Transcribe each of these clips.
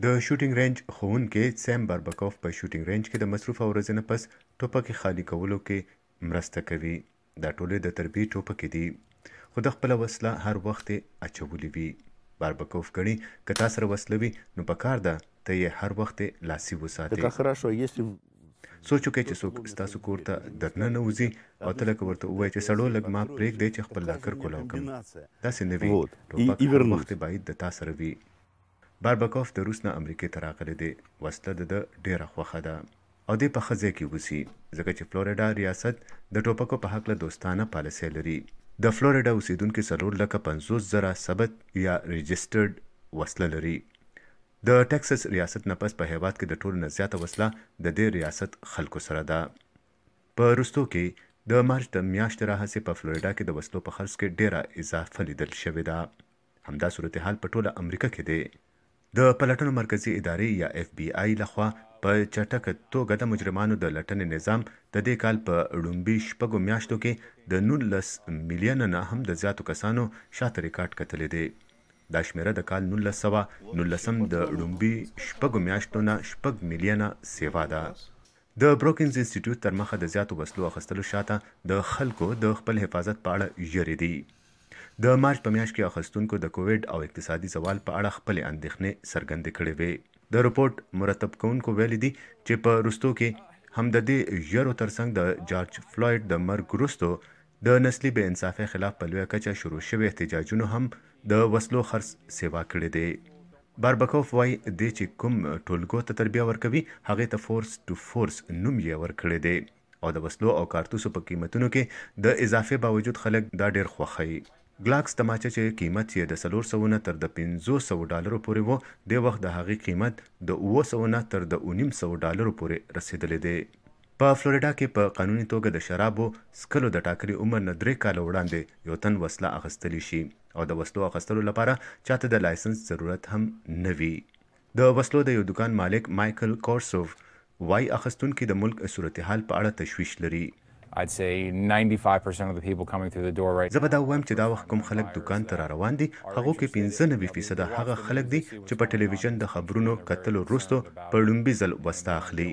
د شوټینګ رینج خونکې سیم باربکوف په شوټینګ رینج کې د مصروف ورځې نه پس ټوپکې خالی کولو کې مرسته کوي دا ټولې د تربیې ټوپکې دي خو د خپل وسله هر وخت اچولې وي باربکوف ګڼي که تا سره وسله وي نو پکار ده ته یې هر وخت لاسي وساتې سوچ وکړئ چې څوک ستاسو کور ته درنه نه وځي او ته لکه ورته ووایي چې سړو لږ ما پرېږدئ چې خپل لاکر کولاو کړم داسې نه وي ټوپک هر وخت باید د تا سره وي باربکوف د روس نه امریکای ته راغلی دی وسله د ده ډیره خوښه ده او دی په ښه ځای کې اوسي ځکه چې فلوریډا ریاست د ټوپکو په هکله دوستانه پالیسۍ لري د فلوریډا اوسیدونکي څلور لکه پنځوس زره ثبت یا رجسټرډ وسله لري د ټکساس ریاست نه پس په هیواد کې د ټولو نه زیاته وسله د دې ریاست خلکو سره ده په وروستو کې د مارچ د میاشتې راهیسې په فلوریډا کې د وسلو په خرڅ کې ډیره اضافه لیدل شوې ده همدا صورتحال په ټوله امریکا کې دی د پلټنو مرکزی ادارې یا اف بی آی لخوا په چټک توګه د مجرمانو د لټنې نظام د دې کال په لومبي شپږو میاشتو کې د 19 میلیون نه هم د زیاتو کسانو شاته ریکارډ کتلې دي دا شمیره د کال 1919 د لومبي شپږو میاشتو نه شپږ میلیون سیوا ده د بروکینز انسټیټیوټ تر مخه د زیاتو وسلو اخستلو شاته د خلکو د خپل حفاظت په اړه یری دي د مارچ په میاشت کې اخستونکو د کووډ او اقتصادي زوال په اړه خپل اندېښنې څرګندې کړې وې د رپورت مرتب کونکو ویل دي چې په رستو کې هم د دې یرو ترڅنګ د جارج فلوید د مرګ وروستو د نسلي بې انصافۍ خلاف په لویه کچه شروع شوي احتجاجونو هم د وسلو خرڅ سیوا کړی دی باربکوف وای دی چې کوم ټولګو ته تربیه ورکوي هغه ته فورس ټو فورس نوم یې ورکړی دی او د وسلو او کارتوسو په قیمتونو کې د اضافه باوجود خلک دا ډیر خوښوي ګلاکس تماچه چې قیمت یې د 300 نه تر د 500 ډالرو پورې وو د وخت د هغې قیمت د 900 نه تر د 1500 ډالرو پورې رسیدلی دی په فلوریدا کې په قانوني توګه د شرابو سکلو د ټاکري عمر نه درې کال وړاندې یو تن وسله اخیستلی شي او د وسلو اخیستلو لپاره چاته د لایسنس ضرورت هم نه وي د وسلو د یو دکان مالک مایکل کورسوف وای اخستون کې د ملک صورتحال په اړه تشویش لري I'd say 95% of the people coming through the door right زه به دا وایم چې دا وخت کوم خلک دکان ته را روان دي هغه کې 95% هغه خلک دي چې په ټلویزیون د خبرونو کتلو وروسته په لومبي ځل وستا اخلي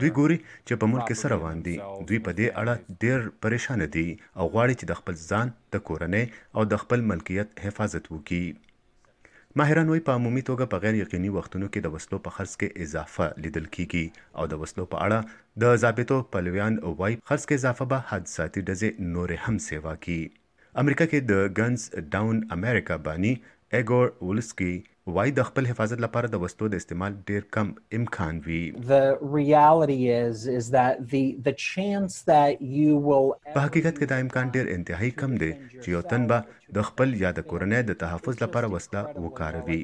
دوی ګوري چې په ملک سره روان دي دوی په دې اړه ډیر پریشان دي او غواړي چې د خپل ځان د کورنۍ او د خپل ملکیت حفاظت وکړي ماهران وایي په عمومي توګه په غیر یقیني وختونو کې د وسلو په خرڅ کې اضافه لیدل کیږي او د وسلو په اړه د ضابطو پلویان وایي خرڅ کې اضافه به حادثاتي ډزې نورې هم سیوا کړي امریکا کې د ګنز ډاون امریکا بانی ایګور ولسکی وای د خپل حفاظت لپاره د وسلو د استعمال ډیر کم امکان وي the reality is is that the the chance that you will په حقیقت کې دا امکان ډیر انتهایی کم دی چې یو تن به د خپل یا د کورنۍ د تحفظ لپاره وسله وکاروي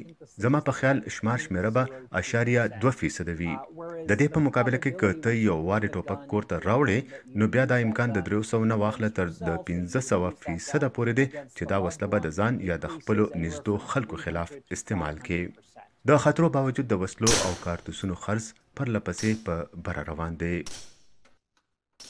زما په خیال شمار شمیره به اشاریه 2 فیصد وي د دې په مقابله کې که ته یو واري ټوپک کورته راوړې نو بیا دا امکان د 300 نه واخله تر د 1500 فیصد پورې دی چې دا وسله به د ځان یا د خپل نږدې خلکو خلاف استعمال کال کې د خطرو باوجود د وسلو او کارتوسونو خرڅ پرله پسې په بره روان دی